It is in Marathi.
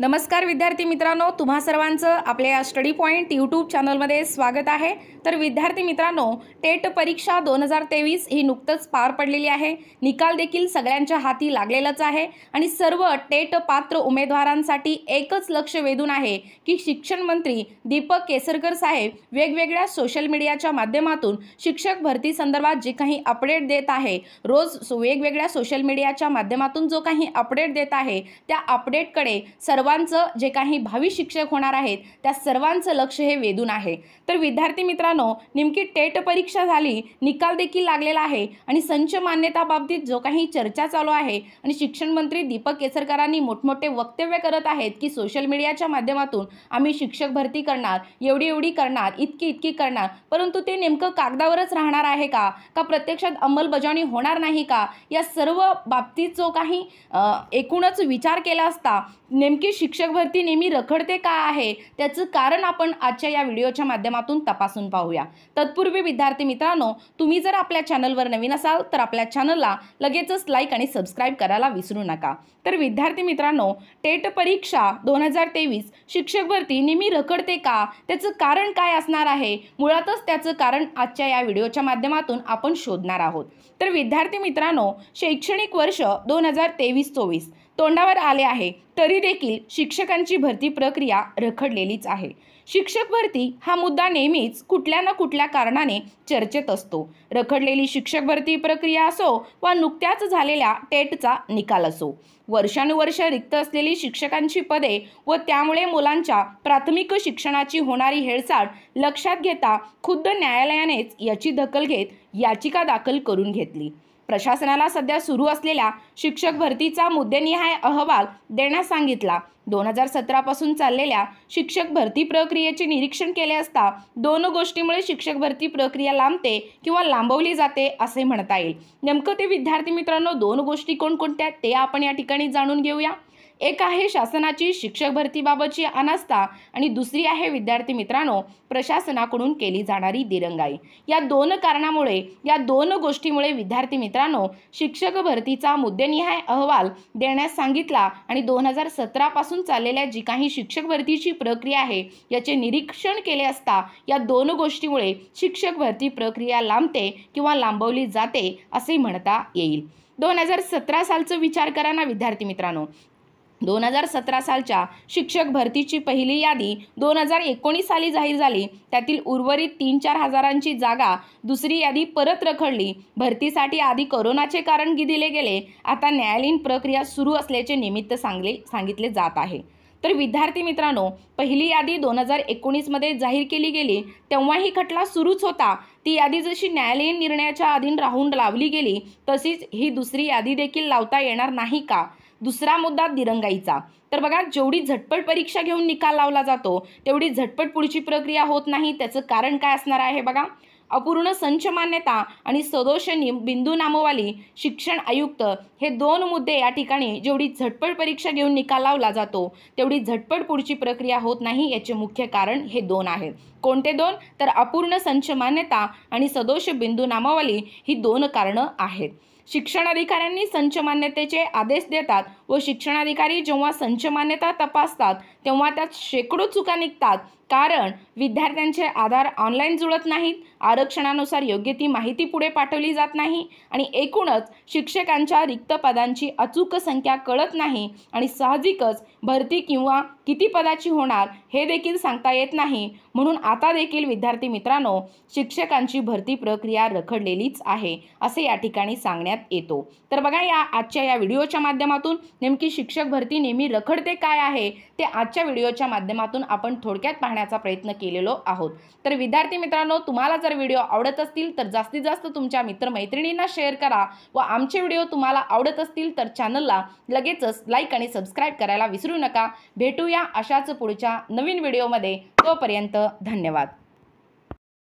नमस्कार विद्यार्थी मित्रांनो तुम्हा सर्वांचं आपल्या स्टडी पॉईंट यूट्यूब चॅनलमध्ये स्वागत आहे तर विद्यार्थी मित्रांनो टेट परीक्षा दोन हजार तेवीस ही नुकतंच पार पडलेली आहे निकाल देखील सगळ्यांच्या हाती लागलेलाच आहे आणि सर्व टेट पात्र उमेदवारांसाठी एकच लक्ष वेधून आहे की शिक्षण मंत्री दीपक केसरकर साहेब वेगवेगळ्या सोशल मीडियाच्या माध्यमातून शिक्षक भरती संदर्भात जे काही अपडेट देत आहे रोज वेगवेगळ्या सोशल मीडियाच्या माध्यमातून जो काही अपडेट देत आहे त्या अपडेटकडे सर्व सर्वांचं जे काही भावी शिक्षक होणार आहेत त्या सर्वांचं लक्ष हे वेधून आहे तर विद्यार्थी मित्रांनो नेमकी टेट परीक्षा झाली निकाल देखील लागलेला आहे आणि संच मान्यता बाबतीत जो काही चर्चा चालू आहे आणि शिक्षण मंत्री दीपक केसरकरांनी मोठमोठे वक्तव्य करत आहेत की सोशल मीडियाच्या माध्यमातून आम्ही शिक्षक भरती करणार एवढी एवढी करणार इतकी इतकी करणार परंतु ते नेमकं कागदावरच राहणार आहे का का प्रत्यक्षात अंमलबजावणी होणार नाही का या सर्व बाबतीत जो काही एकूणच विचार केला असता नेमकी शिक्षक भरती नेहमी रखडते का आहे त्याचं कारण आपण आजच्या या व्हिडिओच्या माध्यमातून तपासून पाहूया तत्पूर्वी विद्यार्थी मित्रांनो तुम्ही जर आपल्या चॅनलवर नवीन असाल तर आपल्या चॅनलला लगेचच लाईक आणि सबस्क्राईब करायला विसरू नका तर विद्यार्थी मित्रांनो टेट परीक्षा दोन हजार तेवीस शिक्षक भरती नेहमी रखडते का त्याचं कारण काय असणार आहे मुळातच त्याचं कारण आजच्या या व्हिडिओच्या माध्यमातून आपण शोधणार आहोत तर विद्यार्थी मित्रांनो शैक्षणिक वर्ष दोन हजार तेवीस चोवीस तोंडावर आले आहे तरी देखील शिक्षकांची भरती प्रक्रिया रखडलेलीच आहे शिक्षक भरती हा मुद्दा नेहमीच कुठल्या ना कुठल्या कारणाने चर्चेत असतो रखडलेली शिक्षक भरती प्रक्रिया असो वा नुकत्याच झालेल्या टेटचा निकाल असो वर्षानुवर्ष रिक्त असलेली शिक्षकांची पदे व त्यामुळे मुलांच्या प्राथमिक शिक्षणाची होणारी हेळसाळ लक्षात घेता खुद्द न्यायालयानेच याची दखल घेत याचिका दाखल करून घेतली प्रशासनाला सध्या सुरू असलेल्या शिक्षक भरतीचा मुद्देनिहाय अहवाल देण्यास सांगितला दोन हजार सतरापासून चाललेल्या शिक्षक भरती प्रक्रियेचे निरीक्षण केले असता दोन गोष्टीमुळे शिक्षक भरती प्रक्रिया लांबते किंवा लांबवली जाते असे म्हणता येईल नेमकं ते विद्यार्थी मित्रांनो दोन गोष्टी कोणकोणत्या ते आपण या ठिकाणी जाणून घेऊया एक आहे शासनाची शिक्षक भरतीबाबतची अनास्था आणि दुसरी आहे विद्यार्थी मित्रांनो प्रशासनाकडून केली जाणारी दिरंगाई या दोन कारणामुळे या दोन गोष्टीमुळे विद्यार्थी मित्रांनो शिक्षक भरतीचा मुद्देनिहाय अहवाल देण्यास सांगितला आणि दोन हजार सतरापासून चाललेल्या जी काही शिक्षक भरतीची प्रक्रिया आहे याचे निरीक्षण केले असता या दोन गोष्टीमुळे शिक्षक भरती प्रक्रिया लांबते किंवा लांबवली जाते असे म्हणता येईल दोन हजार सतरा सालचं विचार करा ना विद्यार्थी मित्रांनो दोन हजार सतरा सालच्या शिक्षक भरतीची पहिली यादी दोन हजार एकोणीस साली जाहीर झाली त्यातील उर्वरित तीन चार हजारांची जागा दुसरी यादी परत रखडली भरतीसाठी आधी करोनाचे कारण दिले गेले आता न्यायालयीन प्रक्रिया सुरू असल्याचे निमित्त सांगले सांगितले जात आहे तर विद्यार्थी मित्रांनो पहिली यादी दोन हजार एकोणीसमध्ये जाहीर केली गेली तेव्हा ही खटला सुरूच होता ती यादी जशी न्यायालयीन निर्णयाच्या अधीन राहून लावली गेली तशीच ही दुसरी यादी देखील लावता येणार नाही का दुसरा मुद्दा दिरंगाईचा तर बघा जेवढी झटपट परीक्षा घेऊन निकाल लावला जातो तेवढी झटपट पुढची प्रक्रिया होत नाही त्याचं कारण काय असणार आहे बघा अपूर्ण संच मान्यता आणि सदोष बिंदू नामोवाली शिक्षण आयुक्त हे दोन मुद्दे या ठिकाणी जेवढी झटपट परीक्षा घेऊन निकाल लावला जातो तेवढी झटपट पुढची प्रक्रिया होत नाही याचे मुख्य कारण हे दोन आहेत कोणते दोन तर अपूर्ण संच मान्यता आणि सदोष बिंदू नामावली ही दोन कारणं आहेत शिक्षणाधिकाऱ्यांनी संच मान्यतेचे आदेश देतात व शिक्षणाधिकारी जेव्हा संच मान्यता तपासतात तेव्हा त्यात शेकडो चुका निघतात कारण विद्यार्थ्यांचे आधार ऑनलाईन जुळत नाहीत आरक्षणानुसार योग्य ती माहिती पुढे पाठवली जात नाही आणि एकूणच शिक्षकांच्या रिक्त पदांची अचूक संख्या कळत नाही आणि साहजिकच भरती किंवा किती पदाची होणार हे देखील सांगता येत नाही म्हणून आता देखील विद्यार्थी मित्रांनो शिक्षकांची भरती प्रक्रिया रखडलेलीच आहे असे या ठिकाणी सांगण्यात येतो तर बघा या आजच्या या व्हिडिओच्या माध्यमातून नेमकी शिक्षक भरती नेहमी रखडते काय आहे ते आजच्या व्हिडिओच्या माध्यमातून आपण थोडक्यात पाहणार प्रयत्न केलेलो आहोत तर विद्यार्थी मित्रांनो तुम्हाला जर व्हिडिओ आवडत असतील तर जास्तीत जास्त तुमच्या मित्रमैत्रिणींना शेअर करा व आमचे व्हिडिओ तुम्हाला आवडत असतील तर चॅनलला लगेचच लाईक आणि सबस्क्राईब करायला विसरू नका भेटूया अशाच पुढच्या नवीन व्हिडिओमध्ये तोपर्यंत धन्यवाद